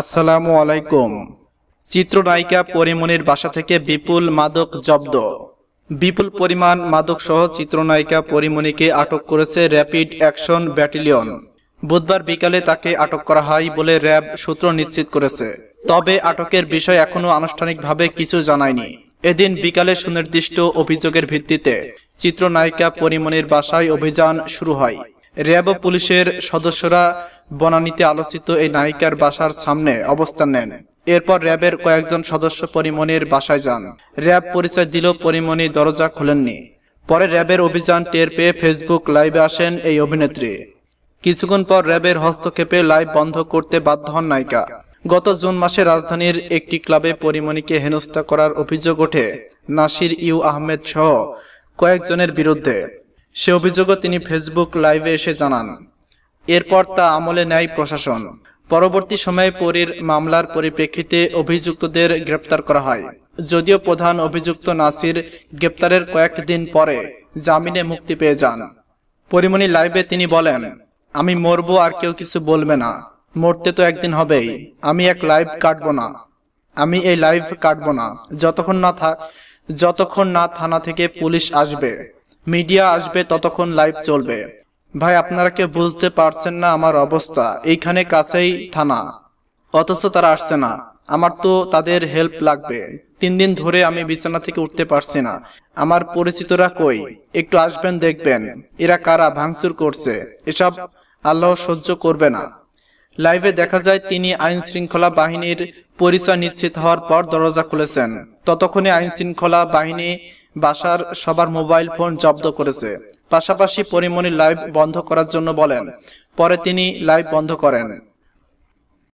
আসসালামু আলাইকুম চিত্রনায়িকা পরিমণির বাসা থেকে বিপুল মাদক জব্দ বিপুল পরিমাণ মাদকসহ চিত্রনায়িকা পরিমণিকে আটক করেছে র্যাপিড অ্যাকশন ব্যাটালিয়ন বুধবার বিকালে তাকে আটক করা হয় বলে র্যাব সূত্র নিশ্চিত করেছে তবে আটকের বিষয় এখনও আনুষ্ঠানিকভাবে কিছু জানায়নি এদিন বিকালে সুনির্দিষ্ট অভিযোগের ভিত্তিতে চিত্রনায়িকা পরিমণির বাসায় অভিযান শুরু হয় র্যাব ও পুলিশের সদস্যরা বনানীতে আলোচিত এই নায়িকার বাসার সামনে অবস্থান নেন এরপর র্যাবের কয়েকজন সদস্য পরিমণির বাসায় যান র্যাব পরিচয় দিল পরিমণি দরজা খোলেননি পরে র্যাবের অভিযান টের পেয়ে ফেসবুক লাইভে আসেন এই অভিনেত্রী কিছুক্ষণ পর র্যাবের হস্তক্ষেপে লাইভ বন্ধ করতে বাধ্য হন নায়িকা গত জুন মাসে রাজধানীর একটি ক্লাবে পরিমণিকে হেনস্থা করার অভিযোগ ওঠে নাসির ইউ আহমেদ সহ কয়েকজনের বিরুদ্ধে সে অভিযোগও তিনি ফেসবুক লাইভে এসে জানান এরপর তা আমলে নেয় প্রশাসন পরবর্তী সময়ে পরীর মামলার পরিপ্রেক্ষিতে অভিযুক্তদের গ্রেপ্তার করা হয় যদিও প্রধান অভিযুক্ত নাসির গ্রেপ্তারের কয়েকদিন পরে জামিনে মুক্তি পেয়ে যান পরিমণি লাইভে তিনি বলেন আমি মরব আর কেউ কিছু বলবে না মরতে তো একদিন হবেই আমি এক লাইভ কাটব না আমি এই লাইভ কাটব না যতক্ষণ না থাক যতক্ষণ না থানা থেকে পুলিশ আসবে মিডিয়া আসবে ততক্ষণ লাইভ চলবে ভাই আপনারা কে বুঝতে পারছেন না আমার অবস্থা এইখানে কাছেই থানা অথচ তারা আসছে না আমার তো তাদের হেল্প লাগবে তিন দিন ধরে আমি বিছানা থেকে উঠতে পারছি না আমার পরিচিতরা কই একটু আসবেন দেখবেন এরা কারা ভাঙচুর করছে এসব আল্লাহ সহ্য করবে না লাইভে দেখা যায় তিনি আইন শৃঙ্খলা বাহিনীর পরিচয় নিশ্চিত হওয়ার পর দরজা খুলেছেন ততক্ষণে আইন শৃঙ্খলা বাহিনী বাসার সবার মোবাইল ফোন জব্দ করেছে পাশাপাশি পরিমণি লাইভ বন্ধ করার জন্য বলেন পরে তিনি লাইভ বন্ধ করেন